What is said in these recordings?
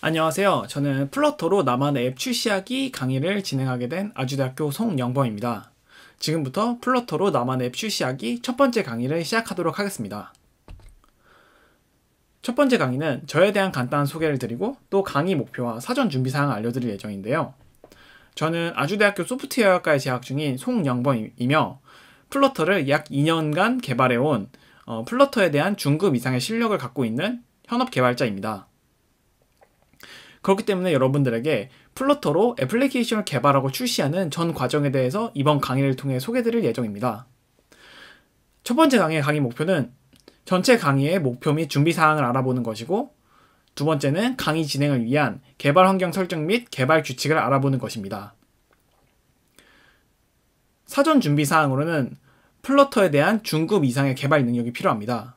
안녕하세요. 저는 플러터로 나만의 앱 출시하기 강의를 진행하게 된 아주대학교 송영범입니다. 지금부터 플러터로 나만의 앱 출시하기 첫 번째 강의를 시작하도록 하겠습니다. 첫 번째 강의는 저에 대한 간단한 소개를 드리고 또 강의 목표와 사전 준비 사항을 알려드릴 예정인데요. 저는 아주대학교 소프트웨어학과에 재학 중인 송영범이며 플러터를 약 2년간 개발해온 어, 플러터에 대한 중급 이상의 실력을 갖고 있는 현업 개발자입니다. 그렇기 때문에 여러분들에게 플러터로 애플리케이션을 개발하고 출시하는 전 과정에 대해서 이번 강의를 통해 소개드릴 예정입니다. 첫 번째 강의 강의 목표는 전체 강의의 목표 및 준비 사항을 알아보는 것이고 두 번째는 강의 진행을 위한 개발 환경 설정 및 개발 규칙을 알아보는 것입니다. 사전 준비 사항으로는 플러터에 대한 중급 이상의 개발 능력이 필요합니다.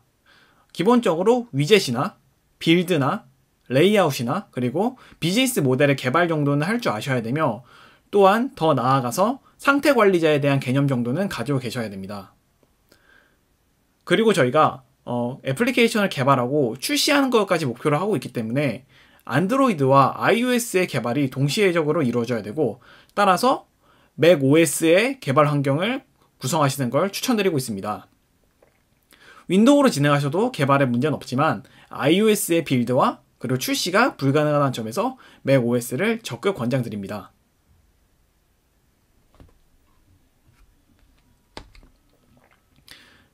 기본적으로 위젯이나 빌드나 레이아웃이나 그리고 비즈니스 모델의 개발 정도는 할 줄 아셔야 되며 또한 더 나아가서 상태 관리자에 대한 개념 정도는 가지고 계셔야 됩니다. 그리고 저희가 어, 애플리케이션을 개발하고 출시하는 것까지 목표로 하고 있기 때문에 안드로이드와 iOS의 개발이 동시에적으로 이루어져야 되고 따라서 맥 OS의 개발 환경을 구성하시는 걸 추천드리고 있습니다. 윈도우로 진행하셔도 개발에 문제는 없지만 iOS의 빌드와 그리고 출시가 불가능한 점에서 맥 OS를 적극 권장드립니다.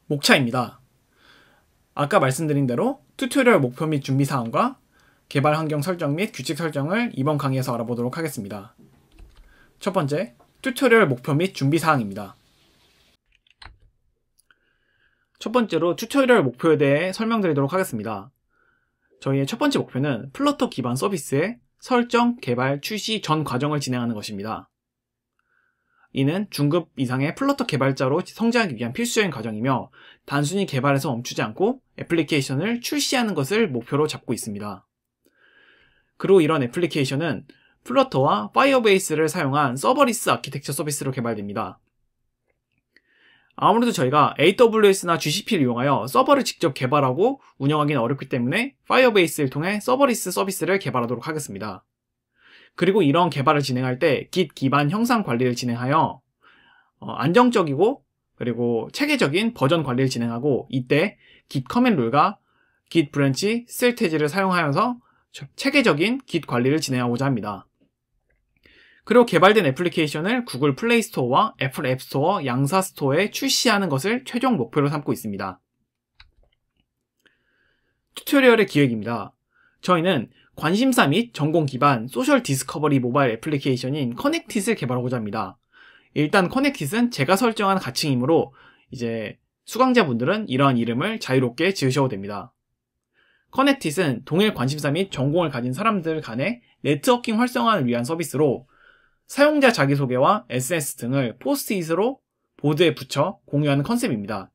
목차입니다. 아까 말씀드린 대로 튜토리얼 목표 및 준비 사항과 개발 환경 설정 및 규칙 설정을 이번 강의에서 알아보도록 하겠습니다. 첫 번째, 튜토리얼 목표 및 준비 사항입니다. 첫 번째로 튜토리얼 목표에 대해 설명드리도록 하겠습니다. 저희의 첫 번째 목표는 플러터 기반 서비스의 설정, 개발, 출시 전 과정을 진행하는 것입니다. 이는 중급 이상의 플러터 개발자로 성장하기 위한 필수적인 과정이며 단순히 개발에서 멈추지 않고 애플리케이션을 출시하는 것을 목표로 잡고 있습니다. 그리고 이런 애플리케이션은 플러터와 파이어베이스를 사용한 서버리스 아키텍처 서비스로 개발됩니다. 아무래도 저희가 AWS나 GCP를 이용하여 서버를 직접 개발하고 운영하기는 어렵기 때문에 파이어베이스를 통해 서버리스 서비스를 개발하도록 하겠습니다. 그리고 이런 개발을 진행할 때 Git 기반 형상 관리를 진행하여 어, 안정적이고 그리고 체계적인 버전 관리를 진행하고 이때 Git 커맨 룰과 Git 브랜치 셀테지를 사용하여서 체계적인 Git 관리를 진행하고자 합니다. 그리고 개발된 애플리케이션을 구글 플레이 스토어와 애플 앱 스토어, 양사 스토어에 출시하는 것을 최종 목표로 삼고 있습니다. 튜토리얼의 기획입니다. 저희는 관심사 및 전공 기반 소셜 디스커버리 모바일 애플리케이션인 커넥티스를 개발하고자 합니다. 일단 커넥티스는 제가 설정한 가칭이므로 이제 수강자분들은 이러한 이름을 자유롭게 지으셔도 됩니다. 커넥티스는 동일 관심사 및 전공을 가진 사람들 간의 네트워킹 활성화를 위한 서비스로 사용자 자기소개와 SNS 등을 포스트잇으로 보드에 붙여 공유하는 컨셉입니다.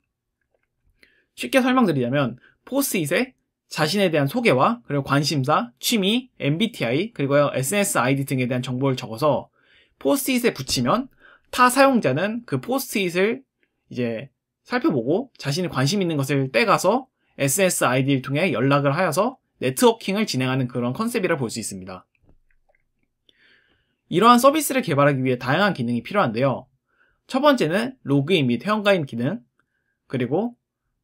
쉽게 설명드리자면 포스트잇에 자신에 대한 소개와 그리고 관심사, 취미, MBTI, 그리고 SNS 아이디 등에 대한 정보를 적어서 포스트잇에 붙이면 타 사용자는 그 포스트잇을 이제 살펴보고 자신이 관심 있는 것을 떼가서 SNS 아이디를 통해 연락을 하여서 네트워킹을 진행하는 그런 컨셉이라 볼 수 있습니다. 이러한 서비스를 개발하기 위해 다양한 기능이 필요한데요. 첫 번째는 로그인 및 회원가입 기능, 그리고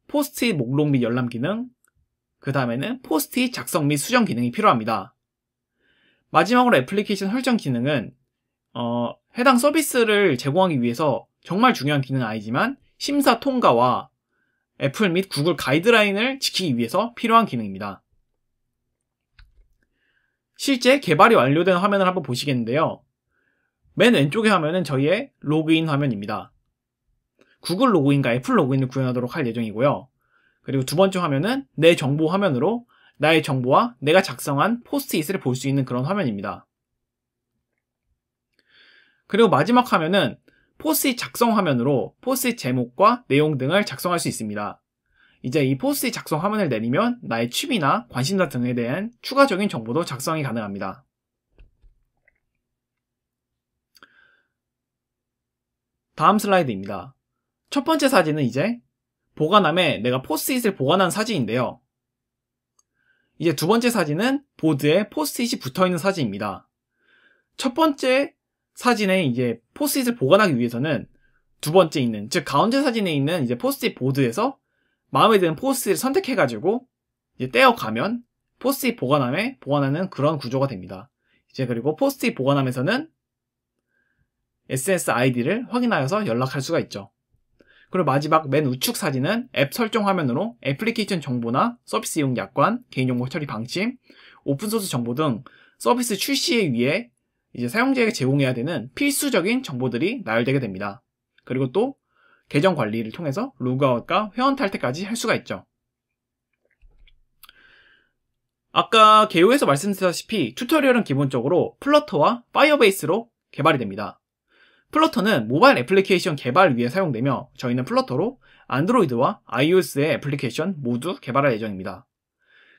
포스트잇 목록 및 열람 기능, 그 다음에는 포스트잇 작성 및 수정 기능이 필요합니다. 마지막으로 애플리케이션 설정 기능은 어, 해당 서비스를 제공하기 위해서 정말 중요한 기능은 아니지만 심사 통과와 애플 및 구글 가이드라인을 지키기 위해서 필요한 기능입니다. 실제 개발이 완료된 화면을 한번 보시겠는데요. 맨 왼쪽의 화면은 저희의 로그인 화면입니다. 구글 로그인과 애플 로그인을 구현하도록 할 예정이고요. 그리고 두 번째 화면은 내 정보 화면으로 나의 정보와 내가 작성한 포스트잇을 볼 수 있는 그런 화면입니다. 그리고 마지막 화면은 포스트잇 작성 화면으로 포스트잇 제목과 내용 등을 작성할 수 있습니다. 이제 이 포스트잇 작성 화면을 내리면 나의 취미나 관심사 등에 대한 추가적인 정보도 작성이 가능합니다. 다음 슬라이드입니다. 첫 번째 사진은 이제 보관함에 내가 포스트잇을 보관한 사진인데요. 이제 두 번째 사진은 보드에 포스트잇이 붙어 있는 사진입니다. 첫 번째 사진에 이제 포스트잇을 보관하기 위해서는 두 번째 있는 즉 가운데 사진에 있는 이제 포스트잇 보드에서 마음에 드는 포스트잇을 선택해가지고 이제 떼어가면 포스트잇 보관함에 보관하는 그런 구조가 됩니다. 이제 그리고 포스트잇 보관함에서는 SNS 아이디를 확인하여서 연락할 수가 있죠. 그리고 마지막 맨 우측 사진은 앱 설정 화면으로 애플리케이션 정보나 서비스 이용 약관, 개인정보 처리 방침, 오픈소스 정보 등 서비스 출시에 위해 이제 사용자에게 제공해야 되는 필수적인 정보들이 나열되게 됩니다. 그리고 또 계정 관리를 통해서 로그아웃과 회원 탈퇴까지 할 수가 있죠. 아까 개요에서 말씀드렸다시피 튜토리얼은 기본적으로 플러터와 파이어베이스로 개발이 됩니다. 플러터는 모바일 애플리케이션 개발 위해 사용되며 저희는 플러터로 안드로이드와 iOS의 애플리케이션 모두 개발할 예정입니다.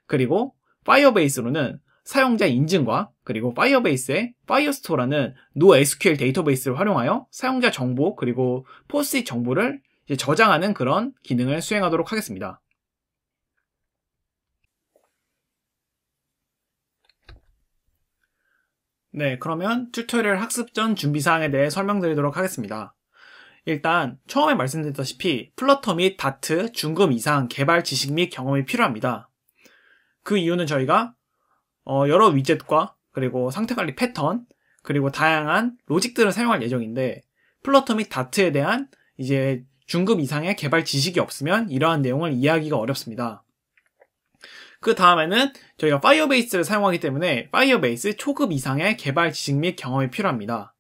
그리고 파이어베이스로는 사용자 인증과 그리고 파이어베이스의 파이어스토어라는 NoSQL 데이터베이스를 활용하여 사용자 정보 그리고 포스트 정보를 저장하는 그런 기능을 수행하도록 하겠습니다. 네, 그러면 튜토리얼 학습 전 준비사항에 대해 설명드리도록 하겠습니다. 일단 처음에 말씀드렸다시피 플러터 및 다트 중급 이상 개발 지식 및 경험이 필요합니다. 그 이유는 저희가 어, 여러 위젯과 그리고 상태 관리 패턴 그리고 다양한 로직들을 사용할 예정인데 플러터 및 다트에 대한 이제 중급 이상의 개발 지식이 없으면 이러한 내용을 이해하기가 어렵습니다. 그 다음에는 저희가 파이어베이스를 사용하기 때문에 파이어베이스 초급 이상의 개발 지식 및 경험이 필요합니다.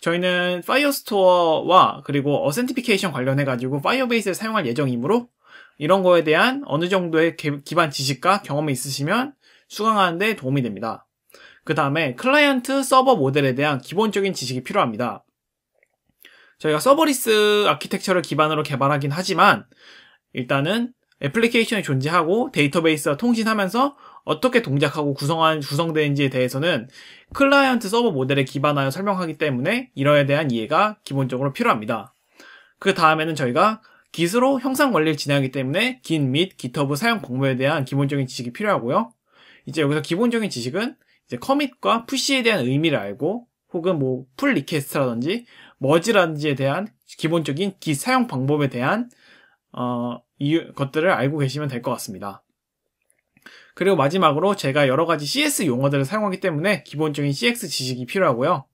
저희는 파이어스토어와 그리고 어센티피케이션 관련해가지고 파이어베이스를 사용할 예정이므로 이런 거에 대한 어느 정도의 기반 지식과 경험이 있으시면 수강하는데 도움이 됩니다. 그 다음에 클라이언트 서버 모델에 대한 기본적인 지식이 필요합니다. 저희가 서버리스 아키텍처를 기반으로 개발하긴 하지만 일단은 애플리케이션이 존재하고 데이터베이스와 통신하면서 어떻게 동작하고 구성한 구성되는지에 대해서는 클라이언트 서버 모델에 기반하여 설명하기 때문에 이러에 대한 이해가 기본적으로 필요합니다. 그 다음에는 저희가 기스로 형상 관리를 진행하기 때문에 긴및 GitHub 사용 공부에 대한 기본적인 지식이 필요하고요. 이제 여기서 기본적인 지식은 이제 커밋과 푸시에 대한 의미를 알고 혹은 뭐 풀 리퀘스트라든지 머지라든지에 대한 기본적인 기 사용 방법에 대한 어, 이유, 것들을 알고 계시면 될 것 같습니다. 그리고 마지막으로 제가 여러 가지 CS 용어들을 사용하기 때문에 기본적인 CX 지식이 필요하고요.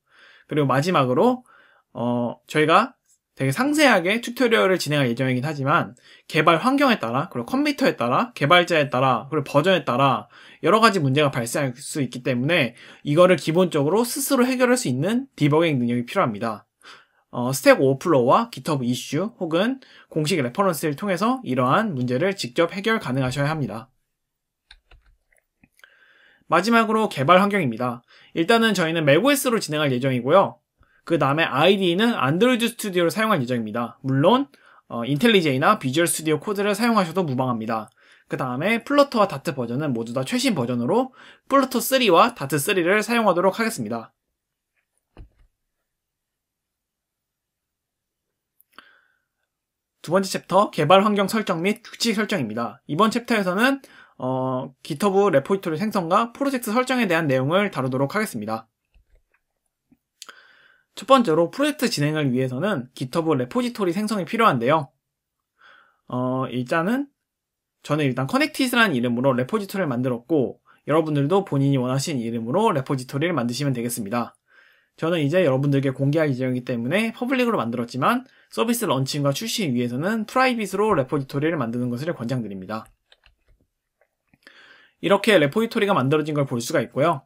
그리고 마지막으로 어, 저희가 되게 상세하게 튜토리얼을 진행할 예정이긴 하지만 개발 환경에 따라 그리고 컴퓨터에 따라 개발자에 따라 그리고 버전에 따라 여러 가지 문제가 발생할 수 있기 때문에 이거를 기본적으로 스스로 해결할 수 있는 디버깅 능력이 필요합니다. 어, 스택 오플로우와 GitHub 이슈 혹은 공식 레퍼런스를 통해서 이러한 문제를 직접 해결 가능하셔야 합니다. 마지막으로 개발 환경입니다. 일단은 저희는 macOS로 진행할 예정이고요. 그 다음에 IDE는 안드로이드 스튜디오를 사용할 예정입니다. 물론 어, 인텔리제이나 비주얼 스튜디오 코드를 사용하셔도 무방합니다. 그 다음에 플러터와 다트 버전은 모두 다 최신 버전으로 플러터 3와 다트 3를 사용하도록 하겠습니다. 두 번째 챕터 개발 환경 설정 및 규칙 설정입니다. 이번 챕터에서는 어, GitHub 레포지토리 생성과 프로젝트 설정에 대한 내용을 다루도록 하겠습니다. 첫 번째로 프로젝트 진행을 위해서는 GitHub 레포지토리 생성이 필요한데요. 어, 일단은 저는 일단 커넥티스라는 이름으로 레포지토리를 만들었고 여러분들도 본인이 원하시는 이름으로 레포지토리를 만드시면 되겠습니다. 저는 이제 여러분들께 공개할 예정이기 때문에 퍼블릭으로 만들었지만 서비스 런칭과 출시 위해서는 프라이빗으로 레포지토리를 만드는 것을 권장드립니다. 이렇게 레포지토리가 만들어진 걸 볼 수가 있고요.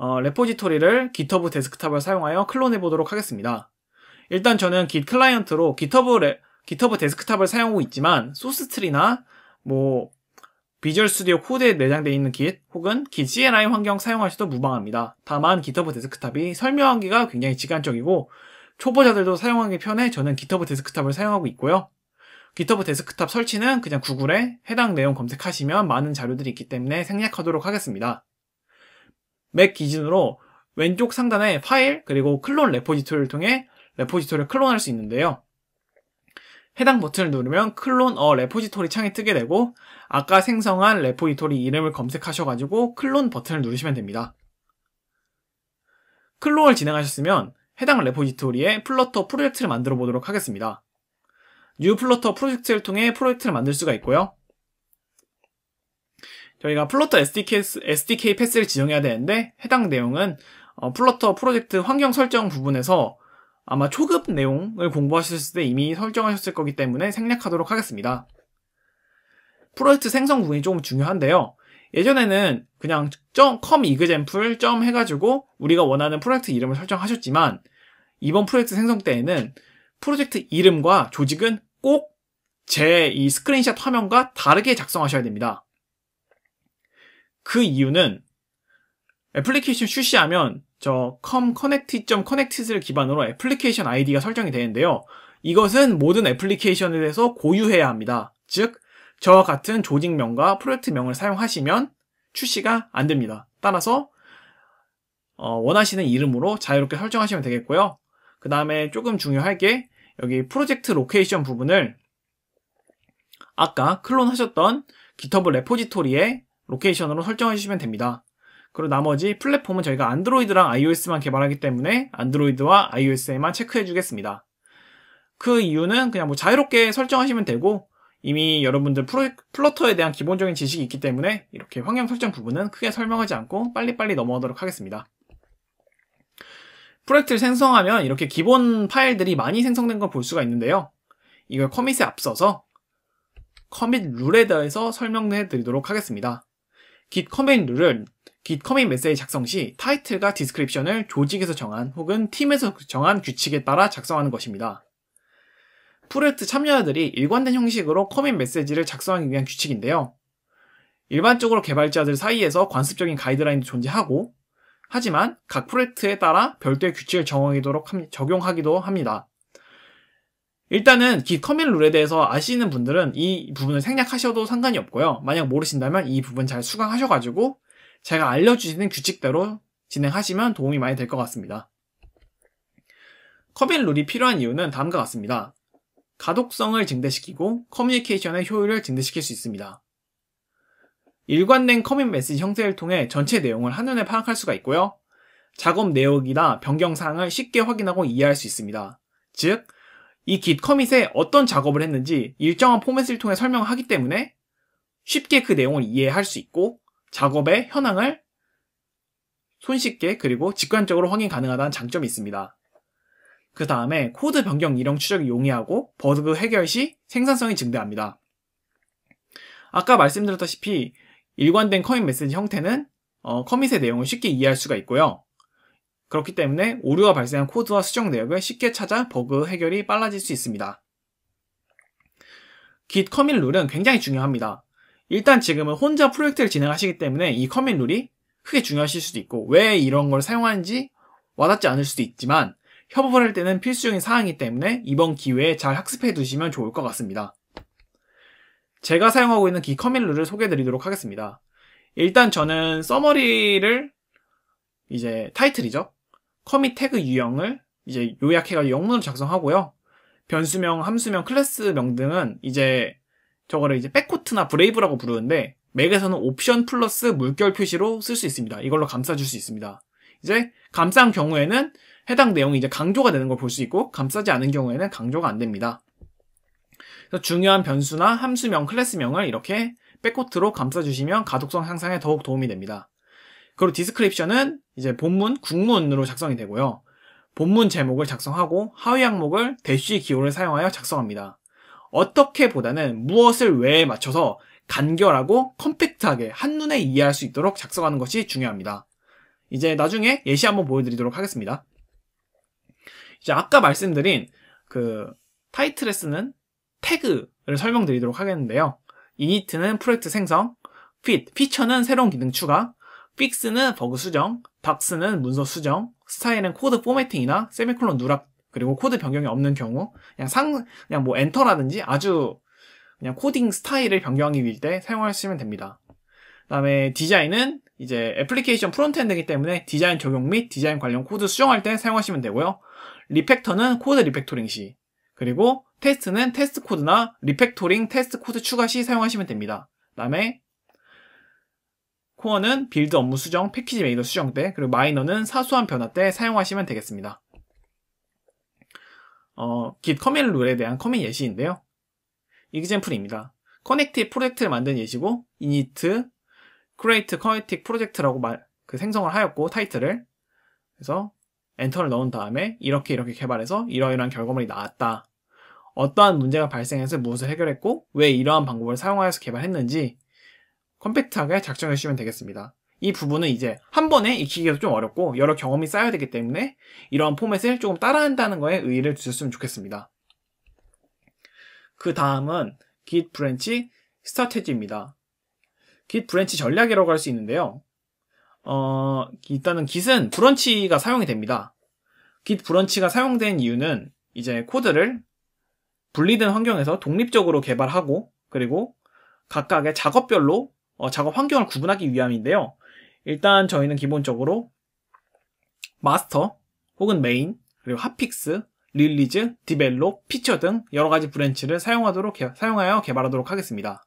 어, 레포지토리를 GitHub 데스크탑을 사용하여 클론해 보도록 하겠습니다. 일단 저는 Git 클라이언트로 GitHub, 레, GitHub 데스크탑을 사용하고 있지만 소스트리나 뭐 비주얼 스튜디오 코드에 내장되어 있는 Git 혹은 Git CLI 환경 사용하셔도 무방합니다. 다만 GitHub 데스크탑이 설명하기가 굉장히 직관적이고 초보자들도 사용하기 편해 저는 GitHub 데스크탑을 사용하고 있고요. GitHub 데스크탑 설치는 그냥 구글에 해당 내용 검색하시면 많은 자료들이 있기 때문에 생략하도록 하겠습니다. 맥 기준으로 왼쪽 상단에 파일 그리고 클론 레포지토리를 통해 레포지토리를 클론할 수 있는데요. 해당 버튼을 누르면 클론 어 레포지토리 창이 뜨게 되고 아까 생성한 레포지토리 이름을 검색하셔가지고 클론 버튼을 누르시면 됩니다. 클론을 진행하셨으면 해당 레포지토리에 플러터 프로젝트를 만들어 보도록 하겠습니다. 뉴 플러터 프로젝트를 통해 프로젝트를 만들 수가 있고요. 저희가 플로터 SDK, SDK 패스를 지정해야 되는데 해당 내용은 어, 플로터 프로젝트 환경 설정 부분에서 아마 초급 내용을 공부하셨을 때 이미 설정하셨을 거기 때문에 생략하도록 하겠습니다. 프로젝트 생성 부분이 조금 중요한데요. 예전에는 그냥 .com example 점 해가지고 우리가 원하는 프로젝트 이름을 설정하셨지만 이번 프로젝트 생성 때에는 프로젝트 이름과 조직은 꼭 제 이 스크린샷 화면과 다르게 작성하셔야 됩니다. 그 이유는 애플리케이션 출시하면 저 com connect.connect를 기반으로 애플리케이션 아이디가 설정이 되는데요. 이것은 모든 애플리케이션에 대해서 고유해야 합니다. 즉, 저와 같은 조직명과 프로젝트명을 사용하시면 출시가 안 됩니다. 따라서 어, 원하시는 이름으로 자유롭게 설정하시면 되겠고요. 그 다음에 조금 중요할 게 여기 프로젝트 로케이션 부분을 아까 클론하셨던 GitHub 레포지토리에 로케이션으로 설정해 주시면 됩니다. 그리고 나머지 플랫폼은 저희가 안드로이드랑 iOS만 개발하기 때문에 안드로이드와 iOS에만 체크해 주겠습니다. 그 이유는 그냥 뭐 자유롭게 설정하시면 되고 이미 여러분들 플러터에 대한 기본적인 지식이 있기 때문에 이렇게 환경 설정 부분은 크게 설명하지 않고 빨리빨리 넘어가도록 하겠습니다. 프로젝트를 생성하면 이렇게 기본 파일들이 많이 생성된 걸 볼 수가 있는데요. 이걸 커밋에 앞서서 커밋 룰에 대해서 설명해 드리도록 하겠습니다. git 커밋 룰은 git 커밋 메시지 작성 시 타이틀과 디스크립션을 조직에서 정한 혹은 팀에서 정한 규칙에 따라 작성하는 것입니다. 프로젝트 참여자들이 일관된 형식으로 커밋 메시지를 작성하기 위한 규칙인데요. 일반적으로 개발자들 사이에서 관습적인 가이드라인도 존재하고, 하지만 각 프로젝트에 따라 별도의 규칙을 정하도록 적용하기도 합니다. 일단은 기 커밋 룰에 대해서 아시는 분들은 이 부분을 생략하셔도 상관이 없고요. 만약 모르신다면 이 부분 잘 수강하셔가지고 제가 알려주시는 규칙대로 진행하시면 도움이 많이 될 것 같습니다. 커밋 룰이 필요한 이유는 다음과 같습니다. 가독성을 증대시키고 커뮤니케이션의 효율을 증대시킬 수 있습니다. 일관된 커밋 메시지 형태를 통해 전체 내용을 한눈에 파악할 수가 있고요. 작업 내역이나 변경사항을 쉽게 확인하고 이해할 수 있습니다. 즉, 이 g 커밋에 어떤 작업을 했는지 일정한 포맷을 통해 설명하기 때문에 쉽게 그 내용을 이해할 수 있고 작업의 현황을 손쉽게 그리고 직관적으로 확인 가능하다는 장점이 있습니다. 그 다음에 코드 변경 이력 추적이 용이하고 버그 해결 시 생산성이 증대합니다. 아까 말씀드렸다시피 일관된 커밋 메시지 형태는 어, 커밋의 내용을 쉽게 이해할 수가 있고요. 그렇기 때문에 오류가 발생한 코드와 수정 내역을 쉽게 찾아 버그 해결이 빨라질 수 있습니다. git 커밋 룰은 굉장히 중요합니다. 일단 지금은 혼자 프로젝트를 진행하시기 때문에 이 커밋 룰이 크게 중요하실 수도 있고 왜 이런 걸 사용하는지 와닿지 않을 수도 있지만 협업을 할 때는 필수적인 사항이기 때문에 이번 기회에 잘 학습해 두시면 좋을 것 같습니다. 제가 사용하고 있는 Git 커밋 룰을 소개해 드리도록 하겠습니다. 일단 저는 서머리를 이제 타이틀이죠. 커밋 태그 유형을 이제 요약해가지고 영문으로 작성하고요. 변수명, 함수명, 클래스명 등은 이제 저거를 이제 백코트나 브레이브라고 부르는데 맥에서는 옵션 플러스 물결 표시로 쓸 수 있습니다. 이걸로 감싸줄 수 있습니다. 이제 감싼 경우에는 해당 내용이 이제 강조가 되는 걸 볼 수 있고 감싸지 않은 경우에는 강조가 안 됩니다. 그래서 중요한 변수나 함수명, 클래스명을 이렇게 백코트로 감싸주시면 가독성 향상에 더욱 도움이 됩니다. 그리고 디스크립션은 이제 본문 국문으로 작성이 되고요. 본문 제목을 작성하고 하위 항목을 대쉬 기호를 사용하여 작성합니다. 어떻게 보다는 무엇을 왜 맞춰서 간결하고 컴팩트하게 한눈에 이해할 수 있도록 작성하는 것이 중요합니다. 이제 나중에 예시 한번 보여드리도록 하겠습니다. 이제 아까 말씀드린 그 타이틀에 쓰는 태그를 설명드리도록 하겠는데요. 이니트는 프로젝트 생성, 핏, 피처는 새로운 기능 추가, 픽스는 버그 수정, 박스는 문서 수정, 스타일은 코드 포매팅이나 세미콜론 누락 그리고 코드 변경이 없는 경우 그냥 상 그냥 뭐 엔터라든지 아주 그냥 코딩 스타일을 변경하기 위해 때 사용하시면 됩니다. 그다음에 디자인은 이제 애플리케이션 프론트엔드이기 때문에 디자인 적용 및 디자인 관련 코드 수정할 때 사용하시면 되고요. 리팩터는 코드 리팩토링 시 그리고 테스트는 테스트 코드나 리팩토링 테스트 코드 추가 시 사용하시면 됩니다. 그다음에 코어는 빌드 업무 수정, 패키지 메이저 수정 때, 그리고 마이너는 사소한 변화 때 사용하시면 되겠습니다. 어, git 커밋 룰에 대한 커밋 예시인데요. 이그젠플입니다. 커넥티 프로젝트를 만든 예시고 init create connective 프로젝트라고 그 생성을 하였고 타이틀을 그래서 엔터를 넣은 다음에 이렇게 이렇게 개발해서 이러이러한 결과물이 나왔다. 어떠한 문제가 발생해서 무엇을 해결했고 왜 이러한 방법을 사용하여서 개발했는지 컴팩트하게 작정해 주시면 되겠습니다. 이 부분은 이제 한 번에 익히기도 좀 어렵고 여러 경험이 쌓여야 되기 때문에 이러한 포맷을 조금 따라한다는 거에 의의를 두셨으면 좋겠습니다. 그 다음은 Git 브랜치 스타테지입니다. Git 브랜치 전략이라고 할 수 있는데요. 어, 일단은 Git은 브런치가 사용이 됩니다. Git 브런치가 사용된 이유는 이제 코드를 분리된 환경에서 독립적으로 개발하고 그리고 각각의 작업별로 어, 작업 환경을 구분하기 위함인데요. 일단 저희는 기본적으로 마스터 혹은 메인 그리고 핫픽스 릴리즈, 디벨롭, 피처 등 여러 가지 브랜치를 사용하도록 사용하여 개발하도록 하겠습니다.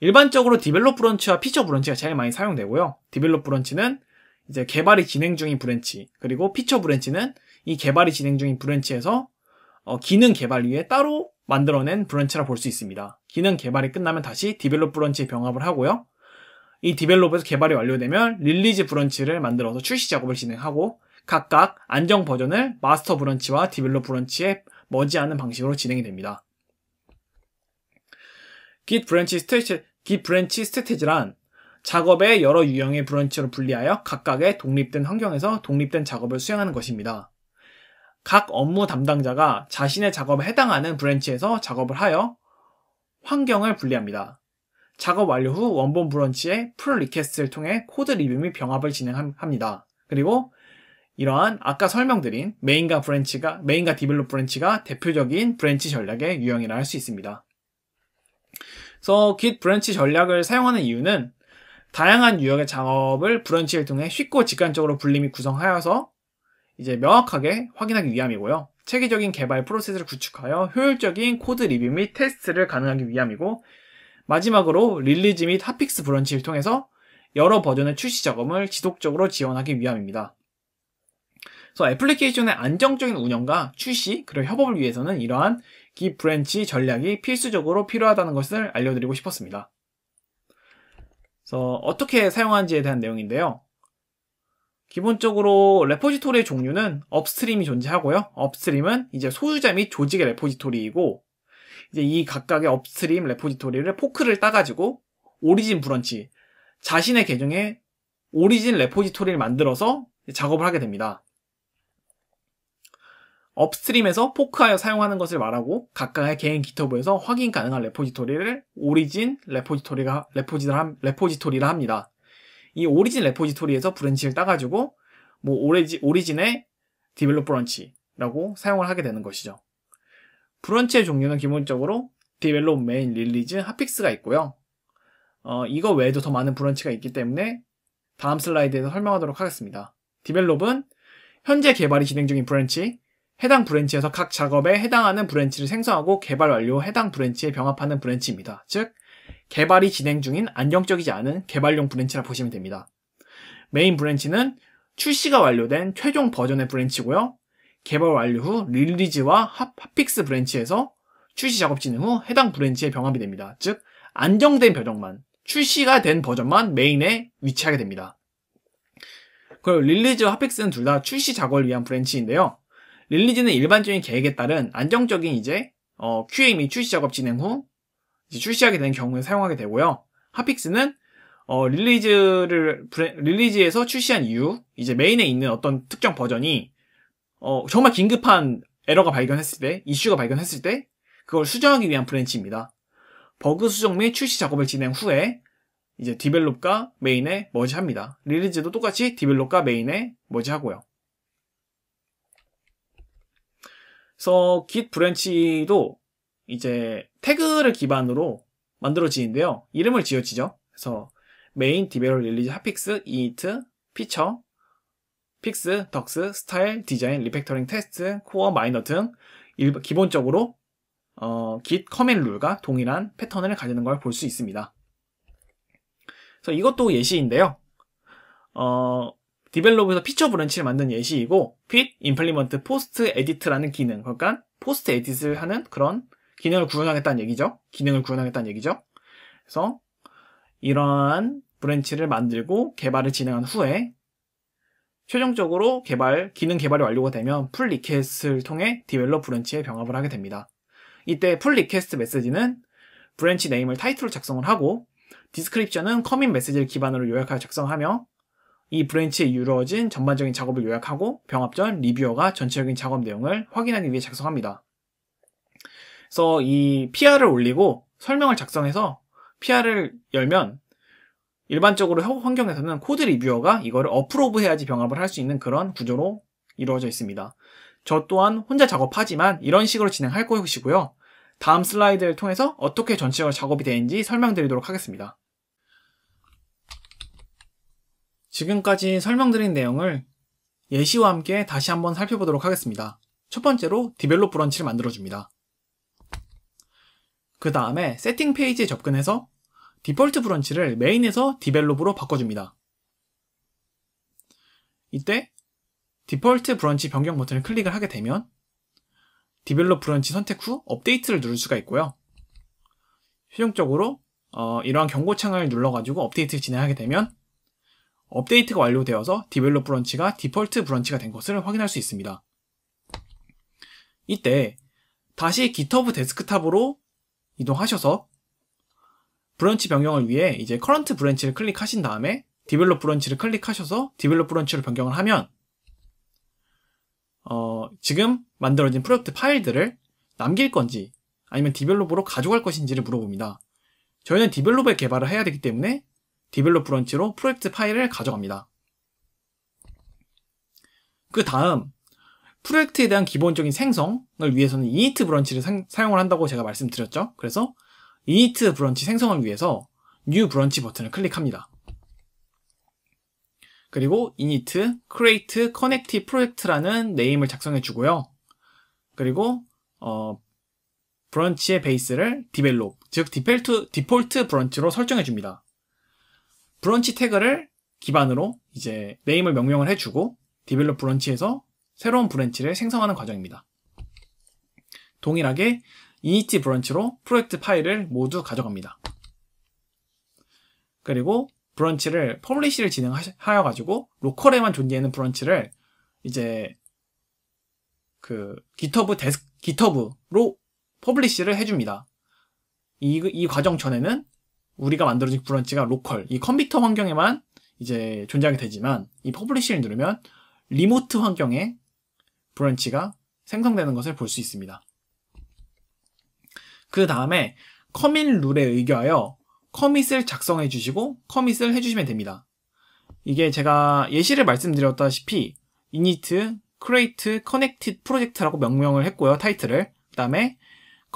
일반적으로 디벨롭 브랜치와 피처 브랜치가 제일 많이 사용되고요. 디벨롭 브랜치는 이제 개발이 진행 중인 브랜치, 그리고 피처 브랜치는 이 개발이 진행 중인 브랜치에서 어, 기능 개발 위에 따로 만들어낸 브런치라 볼 수 있습니다. 기능 개발이 끝나면 다시 디벨롭 브런치에 병합을 하고요. 이 디벨롭에서 개발이 완료되면 릴리즈 브런치를 만들어서 출시 작업을 진행하고 각각 안정 버전을 마스터 브런치와 디벨롭 브런치에 머지않은 방식으로 진행이 됩니다. git 브랜치 스테이지, t 브랜치 스테테란 작업의 여러 유형의 브런치로 분리하여 각각의 독립된 환경에서 독립된 작업을 수행하는 것입니다. 각 업무 담당자가 자신의 작업에 해당하는 브랜치에서 작업을 하여 환경을 분리합니다. 작업 완료 후 원본 브런치에 풀 리퀘스트를 통해 코드 리뷰 및 병합을 진행합니다. 그리고 이러한 아까 설명드린 메인과 브랜치가 메인과 디벨롭 브랜치가 대표적인 브랜치 전략의 유형이라 할 수 있습니다. 그래서 Git 브랜치 전략을 사용하는 이유는 다양한 유형의 작업을 브런치를 통해 쉽고 직관적으로 분리 및 구성하여서 이제 명확하게 확인하기 위함이고요. 체계적인 개발 프로세스를 구축하여 효율적인 코드 리뷰 및 테스트를 가능하기 위함이고 마지막으로 릴리즈 및 핫픽스 브런치를 통해서 여러 버전의 출시 작업을 지속적으로 지원하기 위함입니다. 그래서 애플리케이션의 안정적인 운영과 출시 그리고 협업을 위해서는 이러한 기 브랜치 전략이 필수적으로 필요하다는 것을 알려드리고 싶었습니다. 그래서 어떻게 사용하는지에 대한 내용인데요. 기본적으로 레포지토리의 종류는 업스트림이 존재하고요. 업스트림은 이제 소유자 및 조직의 레포지토리이고 이제 이 각각의 업스트림 레포지토리를 포크를 따가지고 오리진 브런치 자신의 계정에 오리진 레포지토리를 만들어서 작업을 하게 됩니다. 업스트림에서 포크하여 사용하는 것을 말하고 각각의 개인 기터브에서 확인 가능한 레포지토리를 오리진 레포지토리가 레포지토리라 합니다. 이 오리진 레포지토리에서 브랜치를 따가지고 뭐 오리지, 오리진의 디벨롭 브런치라고 사용을 하게 되는 것이죠. 브런치의 종류는 기본적으로 디벨롭 메인 릴리즈 핫픽스가 있고요. 어, 이거 외에도 더 많은 브런치가 있기 때문에 다음 슬라이드에서 설명하도록 하겠습니다. 디벨롭은 현재 개발이 진행 중인 브랜치, 해당 브랜치에서 각 작업에 해당하는 브랜치를 생성하고 개발 완료 해당 브랜치에 병합하는 브랜치입니다. 즉, 개발이 진행 중인 안정적이지 않은 개발용 브랜치라 보시면 됩니다. 메인 브랜치는 출시가 완료된 최종 버전의 브랜치고요. 개발 완료 후 릴리즈와 핫픽스 브랜치에서 출시 작업 진행 후 해당 브랜치에 병합이 됩니다. 즉 안정된 버전만 출시가 된 버전만 메인에 위치하게 됩니다. 그리고 릴리즈와 핫픽스는 둘 다 출시 작업을 위한 브랜치인데요. 릴리즈는 일반적인 계획에 따른 안정적인 이제 어, QA 및 출시 작업 진행 후 출시하게 되는 경우에 사용하게 되고요. 핫픽스는 어, 릴리즈를 릴리즈에서 출시한 이후 이제 메인에 있는 어떤 특정 버전이 어, 정말 긴급한 에러가 발견했을 때, 이슈가 발견했을 때 그걸 수정하기 위한 브랜치입니다. 버그 수정 및 출시 작업을 진행 후에 이제 디벨롭과 메인에 머지합니다. 릴리즈도 똑같이 디벨롭과 메인에 머지하고요. 그래서 git 브랜치도 이제 태그를 기반으로 만들어지는데요. 이름을 지어지죠. 그래서 메인 디벨롭 릴리즈 핫픽스 이니트 피처 픽스 덕스 스타일 디자인 리팩터링 테스트 코어 마이너 등 일, 기본적으로 어, git 커맨 룰과 동일한 패턴을 가지는 걸 볼 수 있습니다. 그래서 이것도 예시인데요. 어, 디벨롭에서 피처 브랜치를 만든 예시이고 핏, 임플리먼트, 포스트 에디트라는 기능, 그러니까 포스트 에디트를 하는 그런 기능을 구현하겠다는 얘기죠. 기능을 구현하겠다는 얘기죠. 그래서 이러한 브랜치를 만들고 개발을 진행한 후에 최종적으로 개발, 기능 개발이 완료가 되면 풀 리퀘스트를 통해 디벨롭 브랜치에 병합을 하게 됩니다. 이때 풀 리퀘스트 메시지는 브랜치 네임을 타이틀로 작성을 하고 디스크립션은 커밋 메시지를 기반으로 요약하여 작성하며 이 브랜치에 이루어진 전반적인 작업을 요약하고 병합 전 리뷰어가 전체적인 작업 내용을 확인하기 위해 작성합니다. 그래서 이 PR을 올리고 설명을 작성해서 PR을 열면 일반적으로 환경에서는 코드 리뷰어가 이거를 어프로브 해야지 병합을 할 수 있는 그런 구조로 이루어져 있습니다. 저 또한 혼자 작업하지만 이런 식으로 진행할 것이고요. 다음 슬라이드를 통해서 어떻게 전체적으로 작업이 되는지 설명드리도록 하겠습니다. 지금까지 설명드린 내용을 예시와 함께 다시 한번 살펴보도록 하겠습니다. 첫 번째로 디벨롭 브런치를 만들어줍니다. 그 다음에 세팅 페이지에 접근해서 디폴트 브런치를 메인에서 디벨롭으로 바꿔줍니다. 이때 디폴트 브런치 변경 버튼을 클릭을 하게 되면 디벨롭 브런치 선택 후 업데이트를 누를 수가 있고요. 최종적으로 어, 이러한 경고창을 눌러가지고 업데이트를 진행하게 되면 업데이트가 완료되어서 디벨롭 브런치가 디폴트 브런치가 된 것을 확인할 수 있습니다. 이때 다시 GitHub 데스크탑으로 이동하셔서 브런치 변경을 위해 이제 커런트 브런치를 클릭하신 다음에 디벨롭 브런치를 클릭하셔서 디벨롭 브런치를 변경을 하면 어, 지금 만들어진 프로젝트 파일들을 남길 건지 아니면 디벨롭으로 가져갈 것인지를 물어봅니다. 저희는 디벨롭의 개발을 해야 되기 때문에 디벨롭 브런치로 프로젝트 파일을 가져갑니다. 그 다음 프로젝트에 대한 기본적인 생성을 위해서는 이니트 브런치를 상, 사용을 한다고 제가 말씀드렸죠. 그래서 이니트 브런치 생성을 위해서 new 브런치 버튼을 클릭합니다. 그리고 init create connect e project라는 네임을 작성해 주고요. 그리고 어, 브런치의 베이스를 develop, 즉 디폴트, 디폴트 브런치로 설정해 줍니다. 브런치 태그를 기반으로 이제 네임을 명명을 해주고 develop 브런치에서 새로운 브랜치를 생성하는 과정입니다. 동일하게 이니티 브런치로 프로젝트 파일을 모두 가져갑니다. 그리고 브런치를 퍼블리시를 진행하여 가지고 로컬에만 존재하는 브런치를 이제 그 기터브 데스 기터브로 퍼블리시를 해줍니다. 이, 이 과정 전에는 우리가 만들어진 브런치가 로컬 이 컴퓨터 환경에만 이제 존재하게 되지만 이 퍼블리시를 누르면 리모트 환경에 브랜치가 생성되는 것을 볼 수 있습니다. 그 다음에 커밋 룰에 의거하여 커밋을 작성해 주시고 커밋을 해주시면 됩니다. 이게 제가 예시를 말씀드렸다시피 init create connected project라고 명명을 했고요. 타이틀을. 그 다음에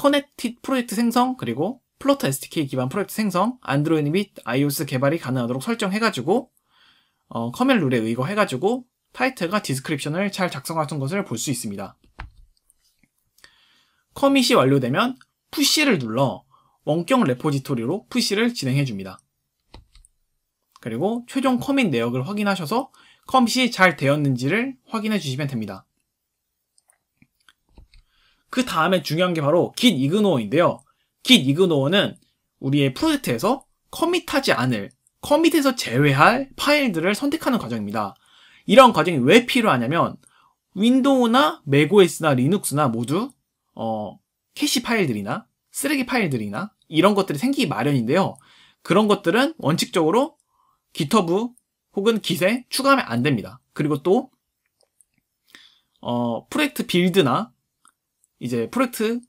connected 프로젝트 생성 그리고 플로터 SDK 기반 프로젝트 생성 안드로이드 및 iOS 개발이 가능하도록 설정해가지고 어, 커밋 룰에 의거해가지고 타이틀과 디스크립션을 잘 작성하신 것을 볼 수 있습니다. 커밋이 완료되면 푸시를 눌러 원격 레포지토리로 푸시를 진행해 줍니다. 그리고 최종 커밋 내역을 확인하셔서 커밋이잘 되었는지를 확인해 주시면 됩니다. 그 다음에 중요한 게 바로 git 이그노어인데요. git 이그노어는 우리의 프로젝트에서 커밋하지 않을, 커밋에서 제외할 파일들을 선택하는 과정입니다. 이런 과정이 왜 필요하냐면 윈도우나 맥OS나 리눅스나 모두 어, 캐시 파일들이나 쓰레기 파일들이나 이런 것들이 생기기 마련인데요. 그런 것들은 원칙적으로 기터브 혹은 깃에 추가하면 안 됩니다. 그리고 또 어, 프로젝트 빌드나 이제 프로젝트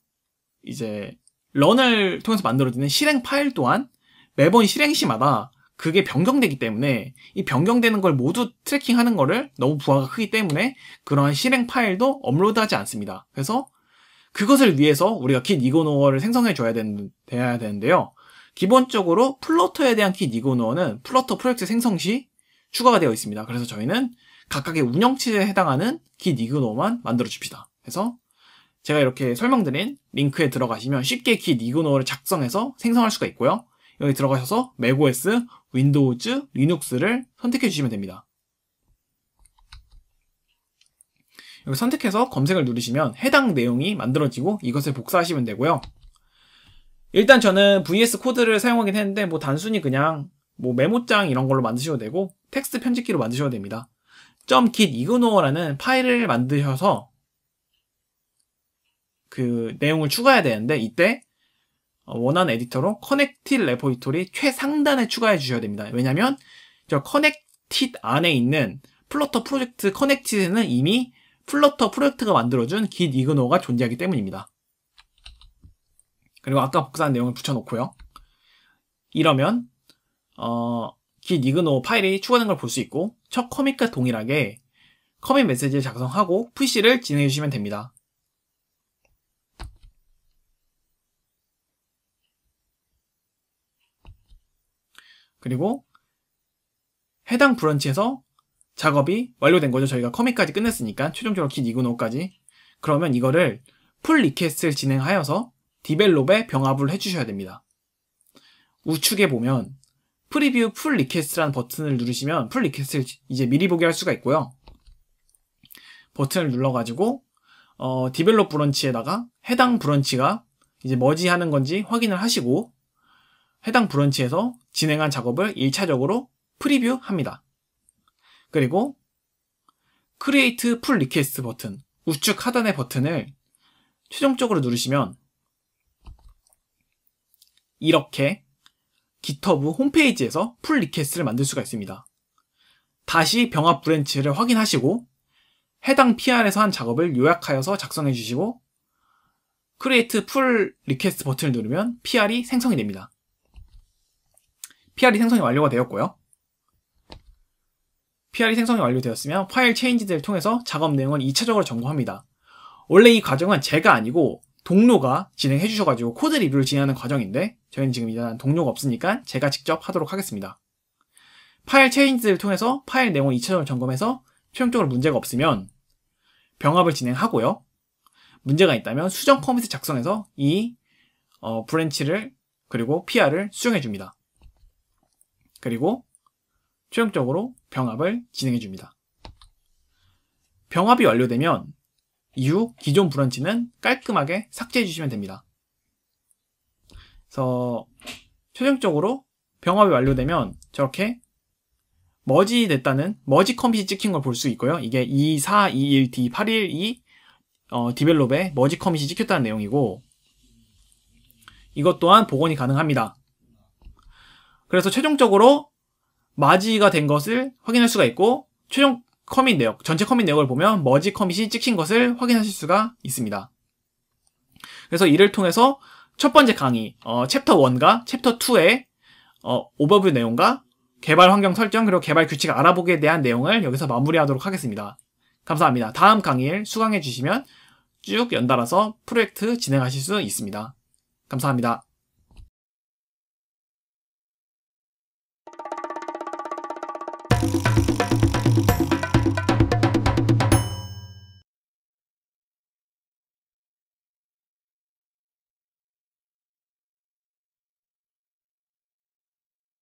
이제 런을 통해서 만들어지는 실행 파일 또한 매번 실행 시마다 그게 변경되기 때문에 이 변경되는 걸 모두 트래킹하는 거를 너무 부하가 크기 때문에 그러한 실행 파일도 업로드하지 않습니다. 그래서 그것을 위해서 우리가 git 이고노어를 생성해 줘야 되는, 돼야 되는데요. 기본적으로 플러터에 대한 git 이고노어는 플러터 프로젝트 생성 시 추가가 되어 있습니다. 그래서 저희는 각각의 운영체제에 해당하는 git 이고노어만 만들어 줍시다. 그래서 제가 이렇게 설명드린 링크에 들어가시면 쉽게 git 이고노어를 작성해서 생성할 수가 있고요. 여기 들어가셔서 macOS, 윈도우즈, 리눅스를 선택해 주시면 됩니다. 여기 선택해서 검색을 누르시면 해당 내용이 만들어지고 이것을 복사하시면 되고요. 일단 저는 VS 코드를 사용하긴 했는데 뭐 단순히 그냥 뭐 메모장 이런 걸로 만드셔도 되고 텍스트 편집기로 만드셔도 됩니다. .git ignore라는 파일을 만드셔서 그 내용을 추가해야 되는데 이때 어, 원하는 에디터로 커넥티드 레포지토리 최상단에 추가해 주셔야 됩니다. 왜냐면 하저 커넥티드 안에 있는 플러터 프로젝트 커넥티드는 이미 플러터 프로젝트가 만들어준 git 이그노가 존재하기 때문입니다. 그리고 아까 복사한 내용을 붙여놓고요. 이러면 어, git 이그노 파일이 추가된 걸 볼 수 있고 첫 커밋과 동일하게 커밋 메시지를 작성하고 푸시를 진행해 주시면 됩니다. 그리고 해당 브런치에서 작업이 완료된 거죠. 저희가 커밋까지 끝냈으니까 최종적으로 킷 이그노까지 그러면 이거를 풀 리퀘스트를 진행하여서 디벨롭에 병합을 해주셔야 됩니다. 우측에 보면 프리뷰 풀 리퀘스트라는 버튼을 누르시면 풀 리퀘스트를 이제 미리 보기 할 수가 있고요. 버튼을 눌러가지고 어, 디벨롭 브런치에다가 해당 브런치가 이제 머지하는 건지 확인을 하시고 해당 브런치에서 진행한 작업을 1차적으로 프리뷰합니다. 그리고 크리에이트 풀 리퀘스트 버튼 우측 하단의 버튼을 최종적으로 누르시면 이렇게 GitHub 홈페이지에서 풀 리퀘스트를 만들 수가 있습니다. 다시 병합 브랜치를 확인하시고 해당 PR에서 한 작업을 요약하여서 작성해 주시고 크리에이트 풀 리퀘스트 버튼을 누르면 PR이 생성이 됩니다. PR이 생성이 완료가 되었고요. PR이 생성이 완료되었으면 파일 체인지들을 통해서 작업 내용을 2차적으로 점검합니다. 원래 이 과정은 제가 아니고 동료가 진행해 주셔가지고 코드 리뷰를 진행하는 과정인데 저희는 지금 일단 동료가 없으니까 제가 직접 하도록 하겠습니다. 파일 체인지를 통해서 파일 내용을 2차적으로 점검해서 최종적으로 문제가 없으면 병합을 진행하고요. 문제가 있다면 수정 커밋을 작성해서 이 어, 브랜치를 그리고 PR을 수정해 줍니다. 그리고 최종적으로 병합을 진행해 줍니다. 병합이 완료되면 이후 기존 브런치는 깔끔하게 삭제해 주시면 됩니다. 그래서 최종적으로 병합이 완료되면 저렇게 머지 됐다는 머지 컴핏이 찍힌 걸 볼 수 있고요. 이게 2421D812 어, 디벨롭에 머지 컴밋이 찍혔다는 내용이고 이것 또한 복원이 가능합니다. 그래서 최종적으로 마지가 된 것을 확인할 수가 있고 최종 커밋 내역, 전체 커밋 내역을 보면 머지 커밋이 찍힌 것을 확인하실 수가 있습니다. 그래서 이를 통해서 첫 번째 강의, 어, 챕터 1과 챕터 2의 어, 오버뷰 내용과 개발 환경 설정 그리고 개발 규칙 알아보기에 대한 내용을 여기서 마무리하도록 하겠습니다. 감사합니다. 다음 강의를 수강해 주시면 쭉 연달아서 프로젝트 진행하실 수 있습니다. 감사합니다.